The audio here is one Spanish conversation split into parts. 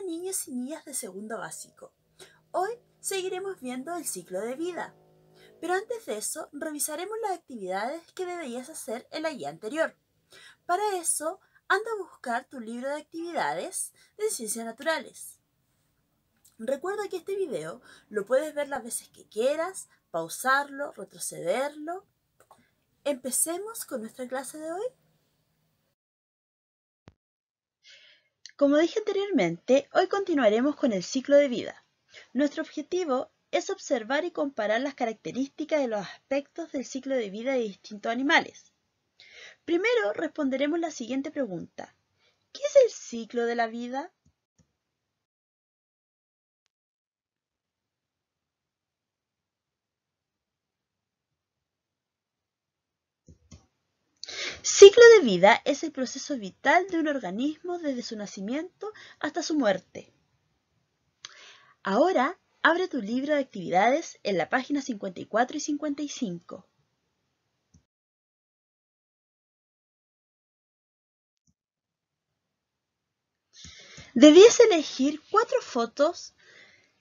niños y niñas de segundo básico. Hoy seguiremos viendo el ciclo de vida. Pero antes de eso, revisaremos las actividades que deberías hacer en la guía anterior. Para eso, anda a buscar tu libro de actividades de ciencias naturales. Recuerda que este video lo puedes ver las veces que quieras, pausarlo, retrocederlo. Empecemos con nuestra clase de hoy. Como dije anteriormente, hoy continuaremos con el ciclo de vida. Nuestro objetivo es observar y comparar las características de los aspectos del ciclo de vida de distintos animales. Primero responderemos la siguiente pregunta. ¿Qué es el ciclo de la vida? Ciclo de vida es el proceso vital de un organismo desde su nacimiento hasta su muerte. Ahora abre tu libro de actividades en la página 54 y 55. Debías elegir cuatro fotos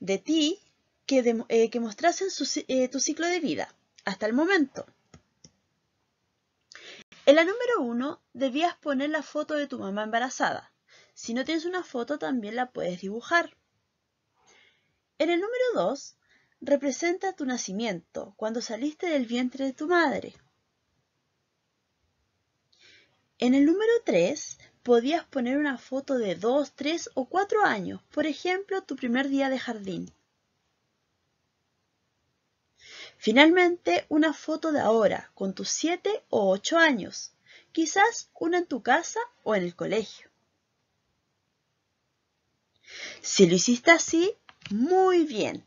de ti que, eh, mostrasen eh, tu ciclo de vida hasta el momento. En la número 1, debías poner la foto de tu mamá embarazada. Si no tienes una foto también la puedes dibujar. En el número 2 representa tu nacimiento, cuando saliste del vientre de tu madre. En el número 3 podías poner una foto de 2, 3 o 4 años, por ejemplo, tu primer día de jardín. Finalmente, una foto de ahora, con tus 7 o 8 años, quizás una en tu casa o en el colegio. Si lo hiciste así, muy bien.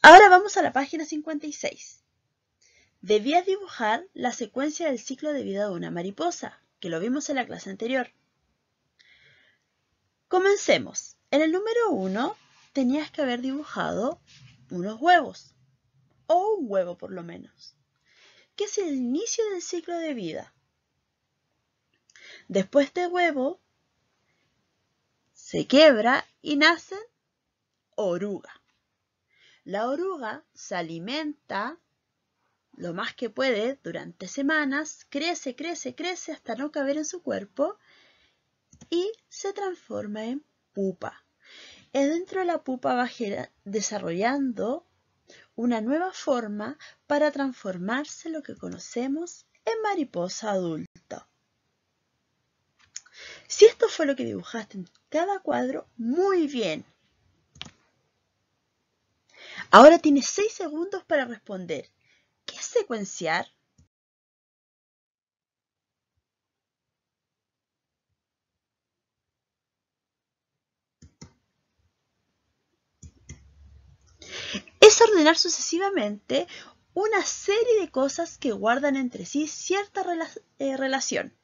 Ahora vamos a la página 56. Debías dibujar la secuencia del ciclo de vida de una mariposa, que lo vimos en la clase anterior. Comencemos. En el número 1 tenías que haber dibujado unos huevos, o un huevo por lo menos, que es el inicio del ciclo de vida. Después de huevo, se quiebra y nacen oruga. La oruga se alimenta lo más que puede durante semanas, crece, crece, crece hasta no caber en su cuerpo y se transforma en pupa. Dentro de la pupa va desarrollando una nueva forma para transformarse lo que conocemos en mariposa adulta. Si esto fue lo que dibujaste en cada cuadro, muy bien. Ahora tienes 6 segundos para responder. ¿Qué es secuenciar? ordenar sucesivamente una serie de cosas que guardan entre sí cierta eh, relación.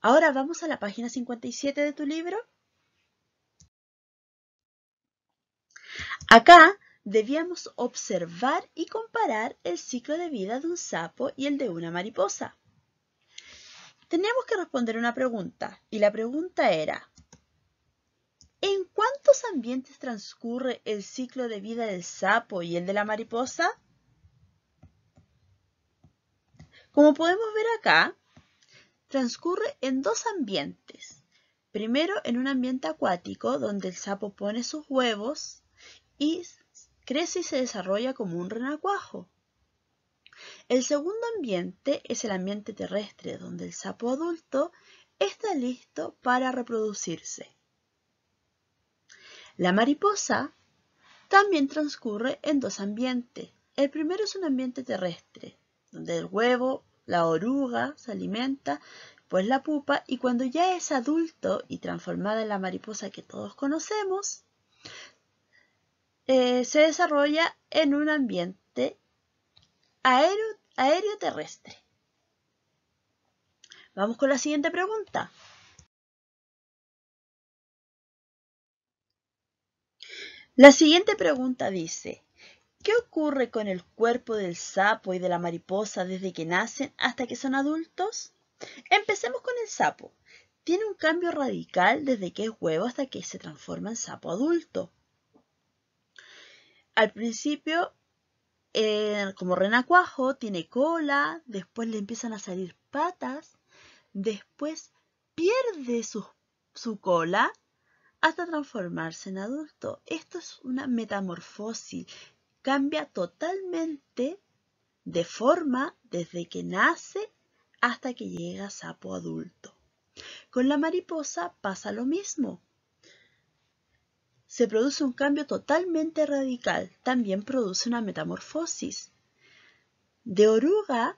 Ahora vamos a la página 57 de tu libro. Acá debíamos observar y comparar el ciclo de vida de un sapo y el de una mariposa. Teníamos que responder una pregunta y la pregunta era, ¿En cuántos ambientes transcurre el ciclo de vida del sapo y el de la mariposa? Como podemos ver acá, transcurre en dos ambientes. Primero en un ambiente acuático donde el sapo pone sus huevos y crece y se desarrolla como un renacuajo. El segundo ambiente es el ambiente terrestre donde el sapo adulto está listo para reproducirse. La mariposa también transcurre en dos ambientes. El primero es un ambiente terrestre, donde el huevo, la oruga, se alimenta, pues la pupa, y cuando ya es adulto y transformada en la mariposa que todos conocemos, eh, se desarrolla en un ambiente aéreo terrestre. Vamos con la siguiente pregunta. La siguiente pregunta dice, ¿qué ocurre con el cuerpo del sapo y de la mariposa desde que nacen hasta que son adultos? Empecemos con el sapo. Tiene un cambio radical desde que es huevo hasta que se transforma en sapo adulto. Al principio, eh, como renacuajo, tiene cola, después le empiezan a salir patas, después pierde su cola hasta transformarse en adulto. Esto es una metamorfosis. Cambia totalmente de forma desde que nace hasta que llega a sapo adulto. Con la mariposa pasa lo mismo. Se produce un cambio totalmente radical. También produce una metamorfosis. De oruga,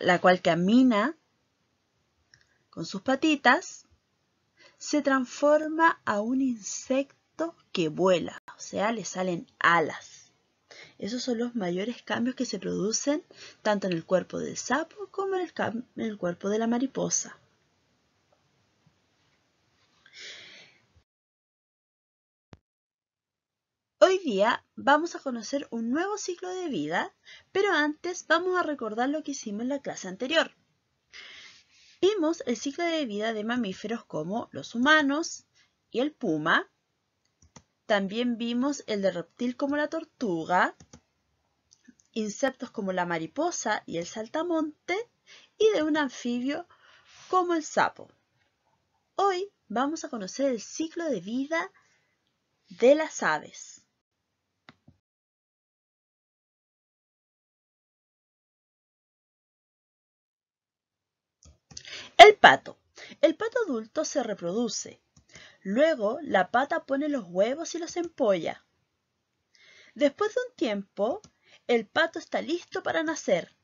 la cual camina con sus patitas, se transforma a un insecto que vuela, o sea, le salen alas. Esos son los mayores cambios que se producen tanto en el cuerpo del sapo como en el, cuerpo de la mariposa. Hoy día vamos a conocer un nuevo ciclo de vida, pero antes vamos a recordar lo que hicimos en la clase anterior. Vimos el ciclo de vida de mamíferos como los humanos y el puma. También vimos el de reptil como la tortuga, insectos como la mariposa y el saltamonte y de un anfibio como el sapo. Hoy vamos a conocer el ciclo de vida de las aves. El pato. El pato adulto se reproduce. Luego la pata pone los huevos y los empolla. Después de un tiempo, el pato está listo para nacer.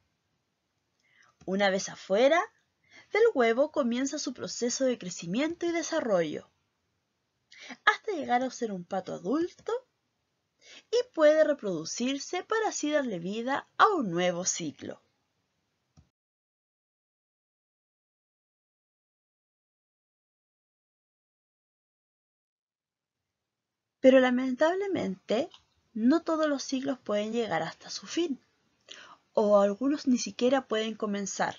Una vez afuera, del huevo comienza su proceso de crecimiento y desarrollo, hasta llegar a ser un pato adulto y puede reproducirse para así darle vida a un nuevo ciclo. Pero lamentablemente, no todos los ciclos pueden llegar hasta su fin, o algunos ni siquiera pueden comenzar.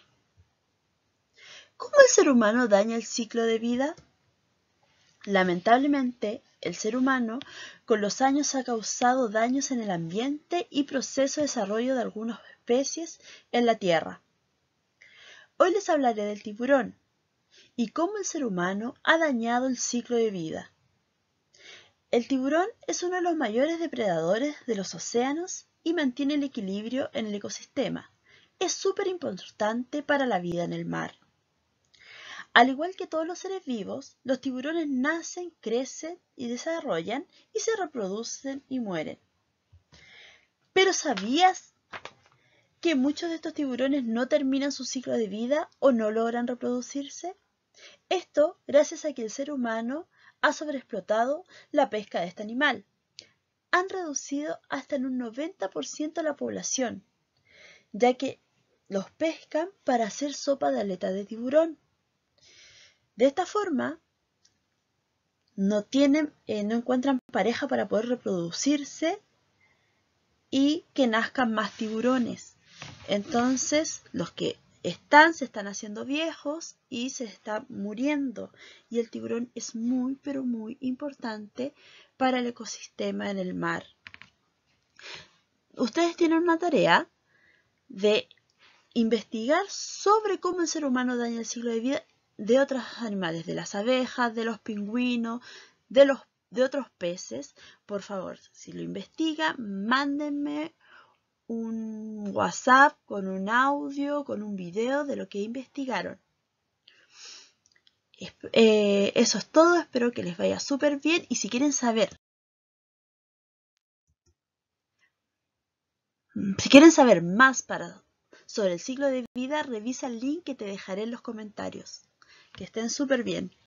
¿Cómo el ser humano daña el ciclo de vida? Lamentablemente, el ser humano con los años ha causado daños en el ambiente y proceso de desarrollo de algunas especies en la Tierra. Hoy les hablaré del tiburón y cómo el ser humano ha dañado el ciclo de vida. El tiburón es uno de los mayores depredadores de los océanos y mantiene el equilibrio en el ecosistema. Es súper importante para la vida en el mar. Al igual que todos los seres vivos, los tiburones nacen, crecen y desarrollan y se reproducen y mueren. Pero ¿sabías que muchos de estos tiburones no terminan su ciclo de vida o no logran reproducirse? Esto gracias a que el ser humano ha sobreexplotado la pesca de este animal. Han reducido hasta en un 90% la población, ya que los pescan para hacer sopa de aleta de tiburón. De esta forma, no tienen, eh, no encuentran pareja para poder reproducirse y que nazcan más tiburones. Entonces, los que están, se están haciendo viejos y se está muriendo. Y el tiburón es muy, pero muy importante para el ecosistema en el mar. Ustedes tienen una tarea de investigar sobre cómo el ser humano daña el ciclo de vida de otros animales, de las abejas, de los pingüinos, de los de otros peces, por favor, si lo investiga, mándenme un WhatsApp con un audio, con un video de lo que investigaron. Eh, eso es todo, espero que les vaya súper bien y si quieren saber, mm, si quieren saber más sobre el ciclo de vida, revisa el link que te dejaré en los comentarios. Que estén súper bien.